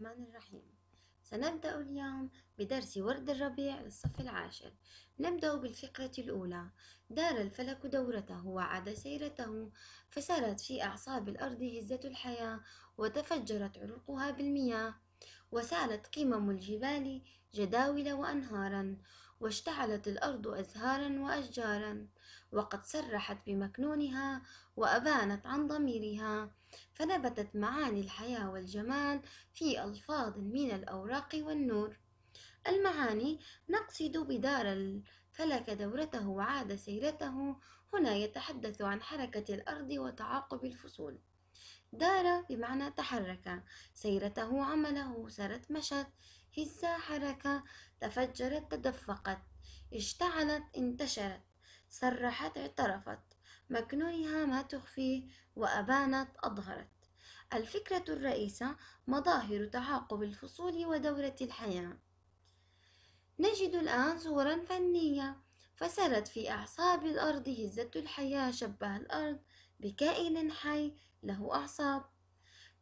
الرحمن الرحيم سنبدأ اليوم بدرس ورد الربيع للصف العاشر نبدأ بالفقرة الأولى دار الفلك دورته وعاد سيرته فسرت في أعصاب الأرض هزة الحياة وتفجرت عروقها بالمياه وسالت قمم الجبال جداول وأنهارا واشتعلت الأرض أزهارا وأشجارا وقد سرحت بمكنونها وأبانت عن ضميرها فنبتت معاني الحياة والجمال في ألفاظ من الأوراق والنور المعاني نقصد بدار الفلك دورته وعاد سيرته هنا يتحدث عن حركة الأرض وتعاقب الفصول دار بمعنى تحرك سيرته عمله سرت مشت هز حركة تفجرت تدفقت اشتعلت انتشرت سرحت اعترفت مكنونها ما تخفيه وأبانت أظهرت الفكرة الرئيسة مظاهر تعاقب الفصول ودورة الحياة نجد الآن صورا فنية فسرت في أعصاب الأرض هزة الحياة شبه الأرض بكائن حي له أعصاب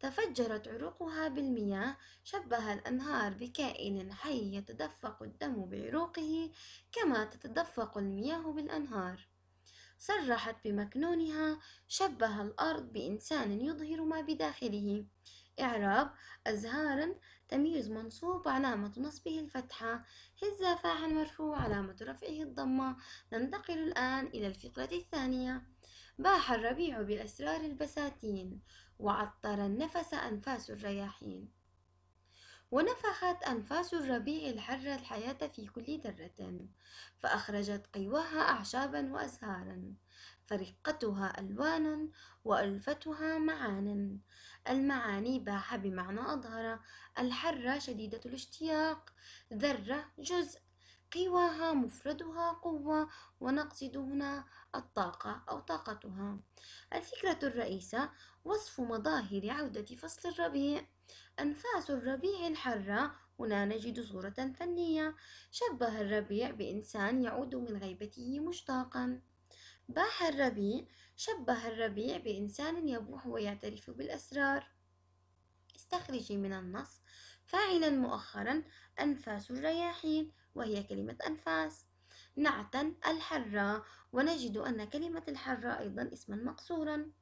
تفجرت عروقها بالمياه شبه الأنهار بكائن حي يتدفق الدم بعروقه كما تتدفق المياه بالأنهار صرحت بمكنونها شبه الأرض بإنسان يظهر ما بداخله إعراب أزهارا تمييز منصوب علامة نصبه الفتحة هزة فاعل مرفوع علامة رفعه الضمة ننتقل الآن إلى الفقرة الثانية باح الربيع بأسرار البساتين وعطر النفس أنفاس الرياحين ونفخت أنفاس الربيع الحرة الحياة في كل ذرة فأخرجت قواها أعشابا وأزهارا فرقتها ألوان وألفتها معان المعاني باح بمعنى أظهر الحرة شديدة الاشتياق ذرة جزء قواها مفردها قوة ونقصد هنا الطاقة أو طاقتها الفكرة الرئيسة وصف مظاهر عودة فصل الربيع أنفاس الربيع الحرة هنا نجد صورة فنية شبه الربيع بإنسان يعود من غيبته مشتاقا باح الربيع شبه الربيع بإنسان يبوح ويعترف بالأسرار استخرجي من النص فاعلا مؤخرا أنفاس الرياحين وهي كلمة أنفاس نعتا الحرة ونجد أن كلمة الحرة أيضا اسما مقصورا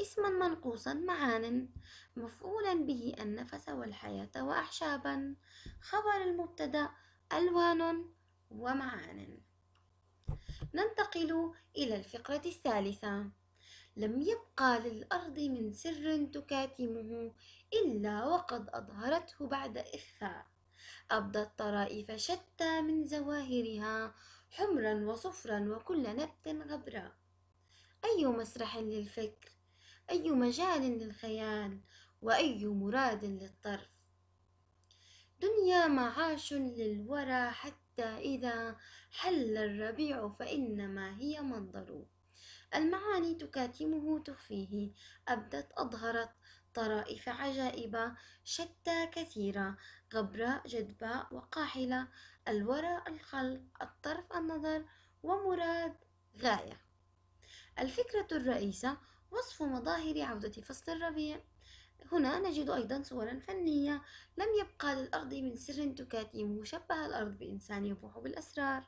اسما منقوصا معان مفعولا به النفس والحياة وأحشابا خبر المبتدأ ألوان ومعان ننتقل إلى الفقرة الثالثة لم يبقى للأرض من سر تكاتمه إلا وقد أظهرته بعد إخفاء أبدت طرائف شتى من زواهرها حمرا وصفرا وكل نبت غبرا أي مسرح للفكر أي مجال للخيال وأي مراد للطرف دنيا معاش للورى حتى إذا حل الربيع فإنما هي منظر المعاني تكاتمه تخفيه أبدت أظهرت طرائف عجائب شتى كثيرة غبراء جدباء وقاحلة الورى الخلق الطرف النظر ومراد غاية الفكرة الرئيسة وصف مظاهر عودة فصل الربيع هنا نجد أيضا صورا فنية لم يبقى للأرض من سر تكاتمه شبه الأرض بإنسان يبوح بالأسرار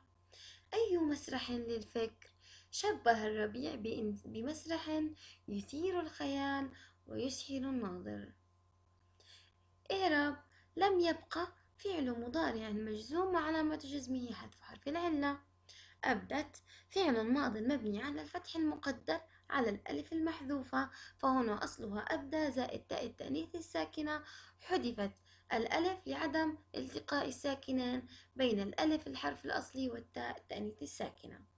أي مسرح للفكر شبه الربيع بمسرح يثير الخيال ويسهل الناظر إعراب لم يبقى فعل مضارع مجزوم وعلامة جزمه حذف حرف العلة أبدت فعل ماض مبني على الفتح المقدر على الألف المحذوفة فهنا أصلها أبدى زائد تاء التأنيث الساكنة حذفت الألف لعدم التقاء الساكنين بين الألف الحرف الأصلي والتاء التأنيث الساكنة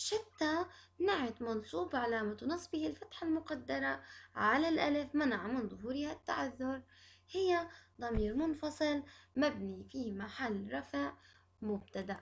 شتى نعت منصوب علامة نصبه الفتحة المقدرة على الألف منع من ظهورها التعذر هي ضمير منفصل مبني في محل رفع مبتدأ